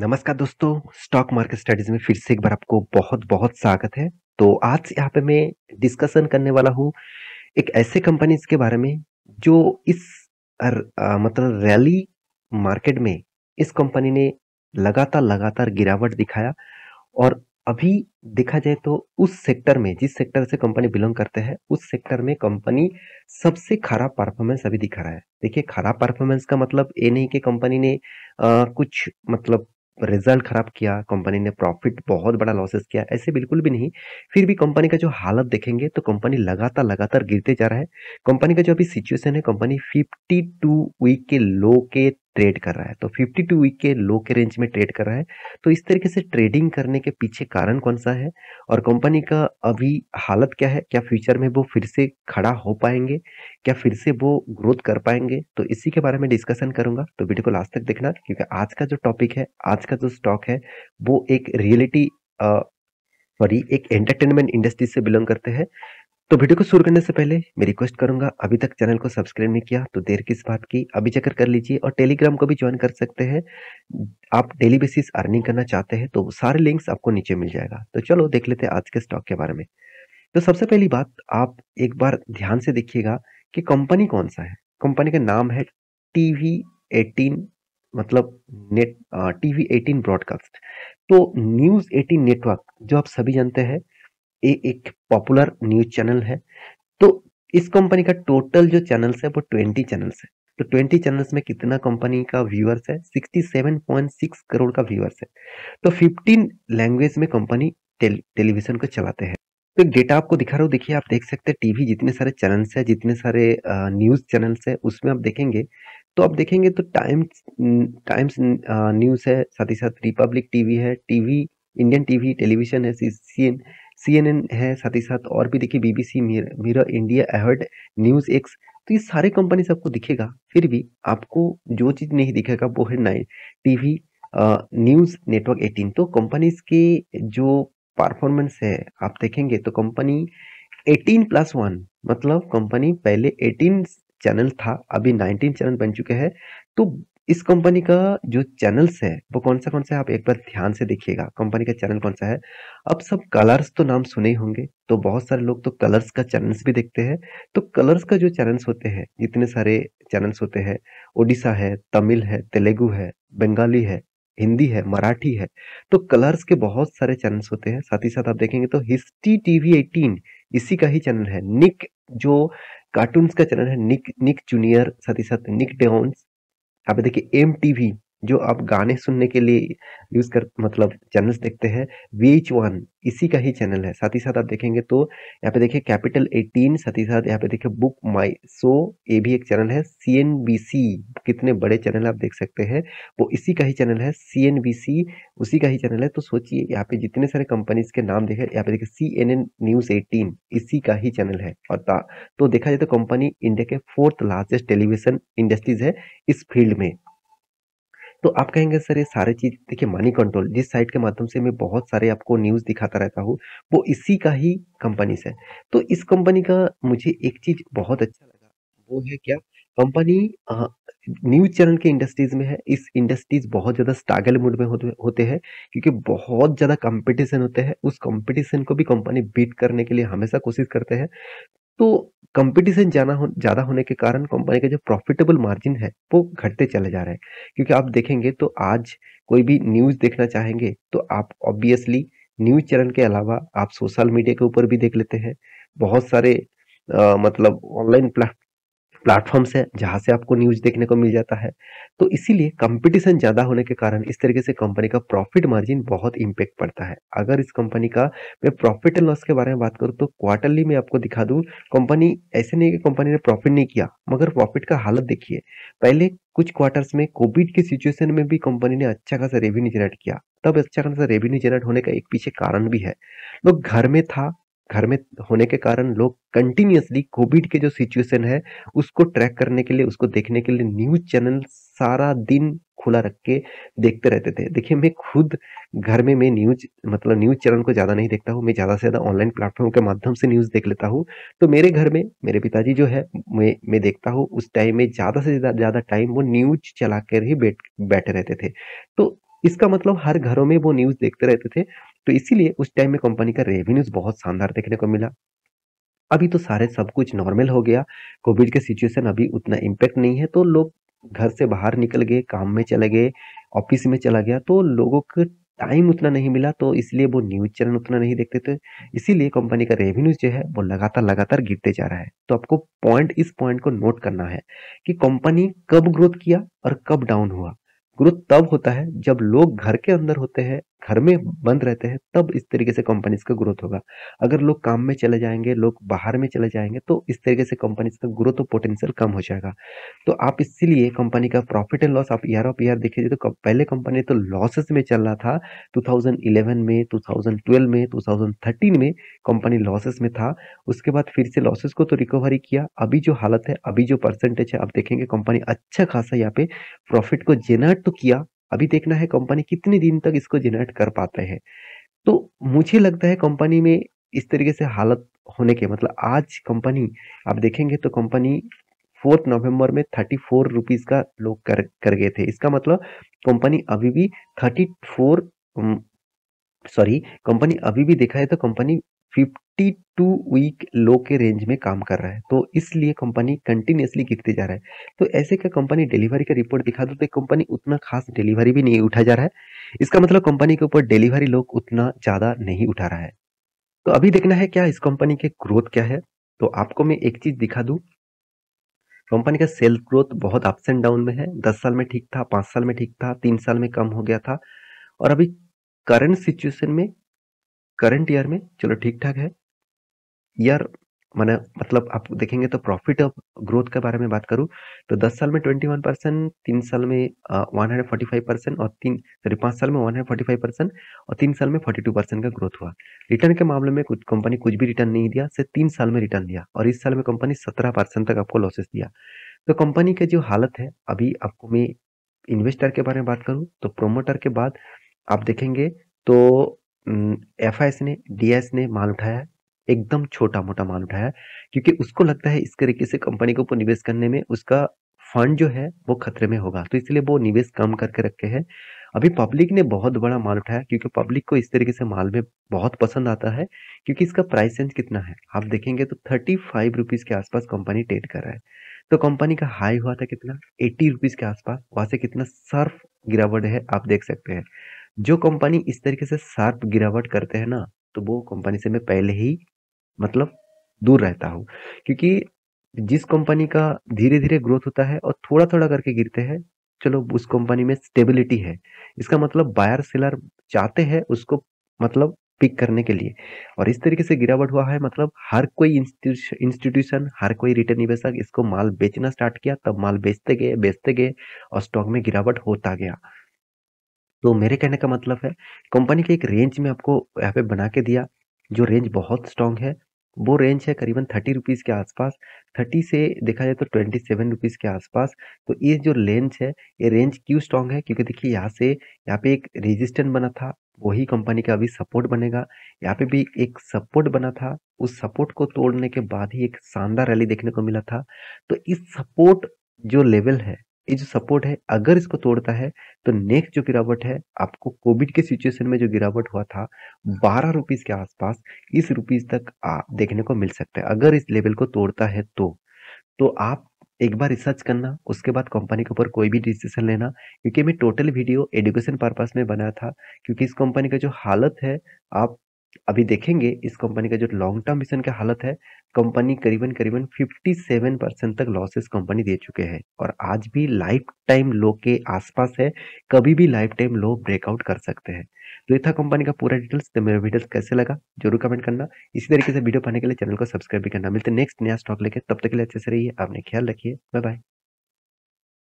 नमस्कार दोस्तों stock market studies में फिर से एक बार आपको बहुत बहुत स्वागत है तो आज यहाँ पे मैं डिस्कशन करने वाला हूँ एक ऐसे कंपनीज के बारे में जो इस अर, आ, मतलब रैली मार्केट में इस कंपनी ने लगातार लगातार गिरावट दिखाया और अभी देखा जाए तो उस सेक्टर में जिस सेक्टर से कंपनी बिलोंग करते हैं उस सेक्टर में कंपनी सबसे खराब परफॉर्मेंस अभी दिखा रहा है देखिए खराब परफॉर्मेंस का मतलब ये नहीं कि कंपनी ने आ, कुछ मतलब रिजल्ट खराब किया कंपनी ने प्रॉफिट बहुत बड़ा लॉसेस किया ऐसे बिल्कुल भी नहीं फिर भी कंपनी का जो हालत देखेंगे तो कंपनी लगातार लगातार गिरते जा रहा है कंपनी का जो अभी सिचुएशन है कंपनी 52 वीक के लो के ट्रेड कर रहा है तो 52 वीक के लो के रेंज में ट्रेड कर रहा है तो इस तरीके से ट्रेडिंग करने के पीछे कारण कौन सा है और कंपनी का अभी हालत क्या है क्या फ्यूचर में वो फिर से खड़ा हो पाएंगे क्या फिर से वो ग्रोथ कर पाएंगे तो इसी के बारे में डिस्कशन करूंगा तो वीडियो को लास्ट तक देखना क्योंकि आज का जो टॉपिक है आज का जो स्टॉक है वो एक रियलिटी सॉरी एक एंटरटेनमेंट इंडस्ट्री से बिलोंग करते हैं तो वीडियो को शुरू करने से पहले मैं रिक्वेस्ट करूंगा अभी तक चैनल को सब्सक्राइब नहीं किया तो देर किस बात की अभी जाकर कर लीजिए और टेलीग्राम को भी ज्वाइन कर सकते हैं आप डेली बेसिस अर्निंग करना चाहते हैं तो सारे लिंक्स आपको नीचे मिल जाएगा तो चलो देख लेते हैं आज के स्टॉक के बारे में तो सबसे पहली बात आप एक बार ध्यान से देखिएगा कि कंपनी कौन सा है कंपनी का नाम है टीवी एटीन मतलब नेट एटीन ब्रॉडकास्ट तो न्यूज़ एटीन नेटवर्क जो आप सभी जानते हैं ये एक पॉपुलर न्यूज चैनल है तो इस कंपनी का टोटल जो चैनल्स तो है वो ट्वेंटी चैनल्स है तो ट्वेंटी चैनल्स में कितना कंपनी का व्यूअर्स है sixty seven point six crore का व्यूअर्स है तो फिफ्टीन लैंग्वेज में कंपनी टेलीविजन को चलाते हैं तो डेटा आपको दिखा रहा हूँ देखिए आप देख सकते हैं टीवी जितने सारे चैनल्स है जितने सारे न्यूज़ चैनल्स है उसमें आप देखेंगे तो आप देखेंगे तो टाइम्स टाइम्स न्यूज़ है साथ ही साथ रिपब्लिक टीवी है टीवी इंडियन टीवी टेलीविजन है सी सीएनएन है साथ ही साथ और भी देखिए बीबीसी मिरर इंडिया एहर्ड न्यूज़ एक्स तो ये सारे कंपनी आपको दिखेगा फिर भी आपको जो चीज़ नहीं दिखेगा वो है nine TV news network eighteen तो कंपनीज के जो परफॉर्मेंस है आप देखेंगे तो कंपनी एटीन प्लस वन मतलब कंपनी पहले एटीन चैनल था अभी नाइनटीन चैनल बन चुके हैं तो इस कंपनी का जो चैनल्स है वो कौन सा कौन सा है आप एक बार ध्यान से देखिएगा कंपनी का चैनल कौन सा है अब सब कलर्स तो नाम सुने ही होंगे तो बहुत सारे लोग तो कलर्स का चैनल्स भी देखते हैं तो कलर्स का जो चैनल्स होते हैं जितने सारे चैनल्स होते हैं ओडिशा है तमिल है तेलुगु है बंगाली है हिंदी है मराठी है तो कलर्स के बहुत सारे चैनल्स होते हैं साथ ही साथ आप देखेंगे तो हिस्ट्री टीवी एटीन इसी का ही चैनल है निक जो कार्टून्स का चैनल है निक निक जूनियर साथ ही साथ निक डेउंस यहाँ पे देखिए एम टी वी जो आप गाने सुनने के लिए यूज कर मतलब चैनल्स देखते हैं वी एच वन इसी का ही चैनल है साथ ही साथ आप देखेंगे तो यहाँ पे देखिए कैपिटल एटीन साथ ही साथ यहाँ पे देखिए बुक माई सो ये भी एक चैनल है सी एन बी सी कितने बड़े चैनल आप देख सकते हैं वो इसी का ही चैनल है सी एन बी सी उसी का ही चैनल है तो सोचिए यहाँ पे जितने सारे कंपनीज के नाम देखे यहाँ पे देखिए C N N news eighteen इसी का ही चैनल है और ता, तो देखा जाए तो कंपनी इंडिया के फोर्थ लार्जेस्ट टेलीविजन इंडस्ट्रीज है इस फील्ड में तो आप कहेंगे सर ये सारे चीज़ देखिए मनी कंट्रोल जिस साइट के माध्यम से मैं बहुत सारे आपको न्यूज़ दिखाता रहता हूँ वो इसी का ही कंपनी से तो इस कंपनी का मुझे एक चीज़ बहुत अच्छा लगा वो है क्या कंपनी न्यूज चैनल के इंडस्ट्रीज में है इस इंडस्ट्रीज बहुत ज़्यादा स्ट्रगल मूड में होते हैं क्योंकि बहुत ज़्यादा कंपटीशन होते हैं उस कंपटीशन को भी कंपनी बीट करने के लिए हमेशा कोशिश करते हैं तो कंपटीशन जाना हो ज़्यादा होने के कारण कंपनी का जो प्रॉफिटेबल मार्जिन है वो घटते चले जा रहे हैं क्योंकि आप देखेंगे तो आज कोई भी न्यूज़ देखना चाहेंगे तो आप ऑब्वियसली न्यूज़ चैनल के अलावा आप सोशल मीडिया के ऊपर भी देख लेते हैं बहुत सारे आ, मतलब ऑनलाइन प्लेटफॉर्म्स हैं जहाँ से आपको न्यूज देखने को मिल जाता है तो इसीलिए कंपटीशन ज़्यादा होने के कारण इस तरीके से कंपनी का प्रॉफिट मार्जिन बहुत इंपैक्ट पड़ता है अगर इस कंपनी का मैं प्रॉफिट एंड लॉस के बारे में बात करूँ तो क्वार्टरली मैं आपको दिखा दूँ कंपनी ऐसे नहीं कि कंपनी ने प्रॉफिट नहीं किया मगर प्रॉफिट का हालत देखिए पहले कुछ क्वार्टर्स में कोविड के सिचुएशन में भी कंपनी ने अच्छा खासा रेवेन्यू जनरेट किया तब अच्छा खासा रेवेन्यू जनरेट होने का एक पीछे कारण भी है लोग घर में था घर में होने के कारण लोग कंटिन्यूसली कोविड के जो सिचुएशन है उसको ट्रैक करने के लिए उसको देखने के लिए न्यूज चैनल सारा दिन खुला रख के देखते रहते थे देखिए मैं खुद घर में मैं न्यूज मतलब न्यूज चैनल को ज़्यादा नहीं देखता हूँ मैं ज़्यादा से ज़्यादा ऑनलाइन प्लेटफॉर्म के माध्यम से न्यूज़ देख लेता हूँ तो मेरे घर में मेरे पिताजी जो है मैं मैं देखता हूँ उस टाइम में ज़्यादा से ज़्यादा टाइम वो न्यूज चला कर ही बैठ बैठे रहते थे तो इसका मतलब हर घरों में वो न्यूज देखते रहते थे तो इसीलिए उस टाइम में कंपनी का रेवेन्यूज बहुत शानदार देखने को मिला अभी तो सारे सब कुछ नॉर्मल हो गया कोविड के सिचुएशन अभी उतना इम्पेक्ट नहीं है तो लोग घर से बाहर निकल गए काम में चले गए ऑफिस में चला गया तो लोगों को टाइम उतना नहीं मिला तो इसलिए वो न्यूज चैनल उतना नहीं देखते थे इसीलिए कंपनी का रेवेन्यूज जो है वो लगातार लगातार गिरते जा रहा है तो आपको पॉइंट इस पॉइंट को नोट करना है कि कंपनी कब ग्रोथ किया और कब डाउन हुआ गुरु तब होता है जब लोग घर के अंदर होते हैं घर में बंद रहते हैं तब इस तरीके से कंपनीज का ग्रोथ होगा अगर लोग काम में चले जाएंगे लोग बाहर में चले जाएंगे तो इस तरीके से कंपनीज का ग्रोथ और पोटेंशियल कम हो जाएगा तो आप इसीलिए कंपनी का प्रॉफिट एंड लॉस आप ईयर ऑफ ईयर देखिए तो पहले कंपनी तो लॉसेस में चल रहा था 2011 में 2012 में 2013 में कंपनी लॉसेस में था उसके बाद फिर से लॉसेस को तो रिकवरी किया अभी जो हालत है अभी जो परसेंटेज है आप देखेंगे कंपनी अच्छा खासा यहाँ पे प्रॉफिट को जेनरेट तो किया अभी देखना है कंपनी कितने दिन तक इसको जनरेट कर पाते हैं तो मुझे लगता है कंपनी में इस तरीके से हालत होने के मतलब आज कंपनी आप देखेंगे तो कंपनी फोर्थ नवंबर में थर्टी फोर रुपीज़ का लोग कर कर गए थे इसका मतलब कंपनी अभी भी थर्टी फोर सॉरी कंपनी अभी भी देखा है तो company fifty two week low के रेंज में काम कर रहा है तो इसलिए कंपनी कंटिन्यूसली गिरते जा रहा है तो ऐसे क्या कंपनी डिलीवरी का रिपोर्ट दिखा दो तो कंपनी उतना खास डिलीवरी भी नहीं उठा जा रहा है इसका मतलब कंपनी के ऊपर डिलीवरी लोग उतना ज़्यादा नहीं उठा रहा है तो अभी देखना है क्या इस कंपनी के ग्रोथ क्या है तो आपको मैं एक चीज़ दिखा दू कंपनी का सेल्स ग्रोथ बहुत अप्स एंड डाउन में है दस साल में ठीक था पांच साल में ठीक था तीन साल में कम हो गया था और अभी करंट सिचुएशन में करंट ईयर में चलो ठीक ठाक है ईयर मैंने मतलब आप देखेंगे तो प्रॉफिट ऑफ ग्रोथ के बारे में बात करूँ तो दस साल में ट्वेंटी वन परसेंट तीन साल में one hundred forty five percent और तीन सॉरी पाँच साल में one hundred forty five percent और तीन साल में फोर्टी टू परसेंट का ग्रोथ हुआ रिटर्न के मामले में कुछ कंपनी कुछ भी रिटर्न नहीं दिया सिर्फ तीन साल में रिटर्न दिया और इस साल में कंपनी सत्रह परसेंट तक आपको लॉसेस दिया तो कंपनी के जो हालत है अभी आपको मैं इन्वेस्टर के बारे में बात करूँ तो प्रोमोटर के बाद आप देखेंगे तो एफ ने डी ने माल उठाया एकदम छोटा मोटा माल उठाया क्योंकि उसको लगता है इस तरीके से कंपनी के ऊपर निवेश करने में उसका फंड जो है वो खतरे में होगा तो इसलिए वो निवेश कम करके रखे हैं अभी पब्लिक ने बहुत बड़ा माल उठाया क्योंकि पब्लिक को इस तरीके से माल में बहुत पसंद आता है क्योंकि इसका प्राइस रेंज कितना है आप देखेंगे तो थर्टी फाइव रुपीज़ के आसपास कंपनी ट्रेड कर रहा है तो कंपनी का हाई हुआ था कितना एट्टी रुपीज़ के आसपास वहां से कितना सर्फ गिरावट है आप देख सकते हैं जो कंपनी इस तरीके से शार्प गिरावट करते हैं ना तो वो कंपनी से मैं पहले ही मतलब दूर रहता हूँ क्योंकि जिस कंपनी का धीरे धीरे ग्रोथ होता है और थोड़ा थोड़ा करके गिरते हैं चलो उस कंपनी में स्टेबिलिटी है इसका मतलब बायर सेलर चाहते हैं उसको मतलब पिक करने के लिए और इस तरीके से गिरावट हुआ है मतलब हर कोई इंस्टीट्यूशन हर कोई रिटर्न निवेशक इसको माल बेचना स्टार्ट किया तब माल बेचते गए बेचते गए और स्टॉक में गिरावट होता गया तो मेरे कहने का मतलब है कंपनी के एक रेंज में आपको यहाँ पे बना के दिया जो रेंज बहुत स्ट्रांग है वो रेंज है करीबन थर्टी रुपीज़ के आसपास थर्टी से देखा जाए तो ट्वेंटी सेवन रुपीज़ के आसपास तो ये जो रेंज है ये रेंज क्यों स्ट्रांग है क्योंकि देखिए यहाँ से यहाँ पे एक रेजिस्टेंट बना था वही कंपनी का अभी सपोर्ट बनेगा यहाँ पे भी एक सपोर्ट बना था उस सपोर्ट को तोड़ने के बाद ही एक शानदार रैली देखने को मिला था तो इस सपोर्ट जो लेवल है ये जो सपोर्ट है अगर इसको तोड़ता है तो नेक्स्ट जो गिरावट है आपको कोविड के सिचुएशन में जो गिरावट हुआ था बारह रुपीज़ के आसपास इस रुपीज़ तक आ, देखने को मिल सकता है अगर इस लेवल को तोड़ता है तो तो आप एक बार रिसर्च करना उसके बाद कंपनी के ऊपर कोई भी डिसीजन लेना क्योंकि मैं टोटल वीडियो एडुकेशन पर्पज में बनाया था क्योंकि इस कंपनी का जो हालत है आप अभी देखेंगे इस कंपनी का जो लॉन्ग टर्म मिशन का हालत है कंपनी करीबन करीबन 57 परसेंट तक लॉसेस कंपनी दे चुके हैं और आज भी लाइफ टाइम लो के आसपास है कभी भी लाइफ टाइम लो ब्रेकआउट कर सकते हैं तो ये था कंपनी का पूरा डिटेल्स तो मेरा वीडियोस कैसे लगा जरूर कमेंट करना इसी तरीके से वीडियो पाने के लिए चैनल को सब्सक्राइब भी करना मिलते नेक्स्ट नया स्टॉक लेके तब तक के लिए अच्छे से रहिए आपने ख्याल रखिए बाय बाय